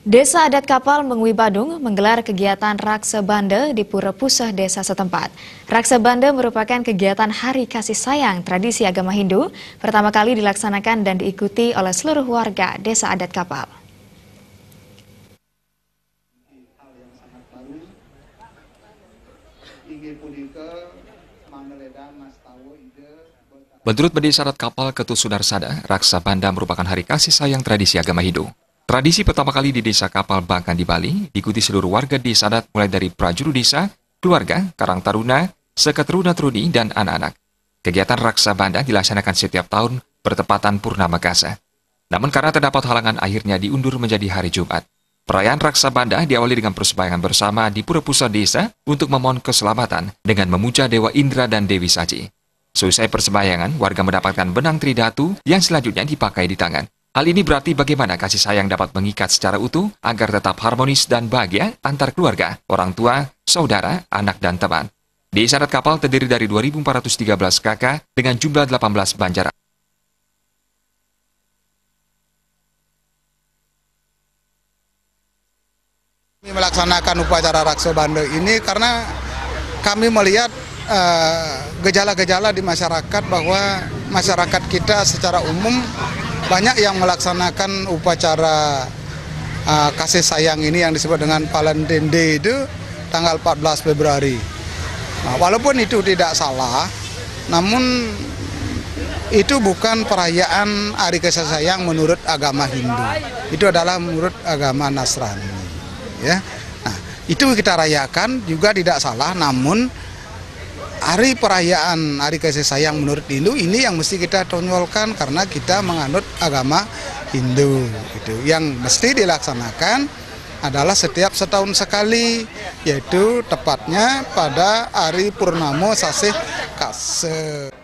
Desa Adat Kapal Mengwi Badung menggelar kegiatan Raksa Bande di Pura Pusah desa setempat. Raksa Bande merupakan kegiatan Hari Kasih Sayang tradisi agama Hindu, pertama kali dilaksanakan dan diikuti oleh seluruh warga Desa Adat Kapal. Menurut Bedi Sarat Kapal Ketu Sudarsada, Raksa Banda merupakan hari kasih sayang tradisi agama Hindu. Tradisi pertama kali di desa Kapal Bangkan di Bali diikuti seluruh warga desa adat mulai dari prajurit desa, keluarga, karang taruna, sekateruna truni, dan anak-anak. Kegiatan raksa bandang dilaksanakan setiap tahun bertepatan Purnama Kasa. Namun karena terdapat halangan akhirnya diundur menjadi hari Jumat. Perayaan raksa Banda diawali dengan persembahyangan bersama di pura pusat desa untuk memohon keselamatan dengan memuja Dewa Indra dan Dewi Saji. Selesai persembahyangan, warga mendapatkan benang tridatu yang selanjutnya dipakai di tangan. Hal ini berarti bagaimana kasih sayang dapat mengikat secara utuh agar tetap harmonis dan bahagia antar keluarga, orang tua, saudara, anak, dan teman. Di syarat kapal terdiri dari 2.413 kakak dengan jumlah 18 banjar Kami melaksanakan upacara Rakso Bando ini karena kami melihat eh, gejala-gejala uh, gejala -gejala di masyarakat bahwa masyarakat kita secara umum banyak yang melaksanakan upacara uh, kasih sayang ini yang disebut dengan Valentine Day itu tanggal 14 Februari. Nah, walaupun itu tidak salah, namun itu bukan perayaan hari kasih sayang menurut agama Hindu. Itu adalah menurut agama Nasrani. Ya. Nah, itu kita rayakan juga tidak salah, namun hari perayaan Hari Kasih Sayang menurut Hindu ini yang mesti kita tonjolkan karena kita menganut agama Hindu gitu. Yang mesti dilaksanakan adalah setiap setahun sekali yaitu tepatnya pada hari Purnamo Sasih Kase.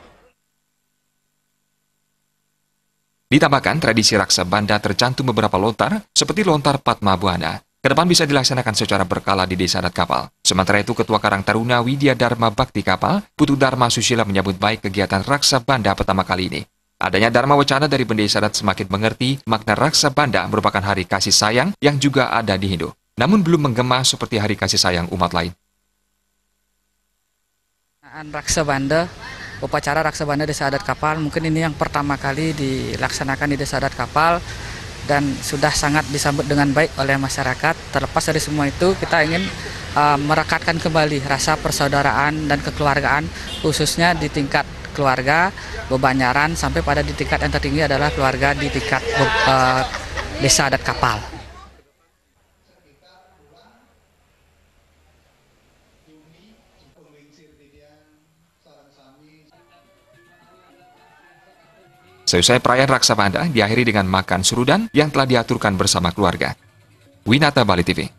Ditambahkan tradisi raksa banda tercantum beberapa lontar seperti lontar Padma Buana Kedepan bisa dilaksanakan secara berkala di desa adat kapal. Sementara itu, Ketua Karang Taruna Widya Dharma Bakti Kapal, Putu Dharma Susila menyambut baik kegiatan Raksa Banda pertama kali ini. Adanya Dharma Wacana dari pendesa Sadat semakin mengerti makna Raksa Banda merupakan hari kasih sayang yang juga ada di Hindu. Namun belum menggema seperti hari kasih sayang umat lain. Raksa Banda, upacara Raksa Banda desa adat kapal, mungkin ini yang pertama kali dilaksanakan di desa adat kapal dan sudah sangat disambut dengan baik oleh masyarakat. Terlepas dari semua itu, kita ingin uh, merekatkan kembali rasa persaudaraan dan kekeluargaan khususnya di tingkat keluarga Bebanyaran sampai pada di tingkat yang tertinggi adalah keluarga di tingkat uh, desa adat kapal. Seusai perayaan Raksa Panda diakhiri dengan makan surudan yang telah diaturkan bersama keluarga. Winata Bali TV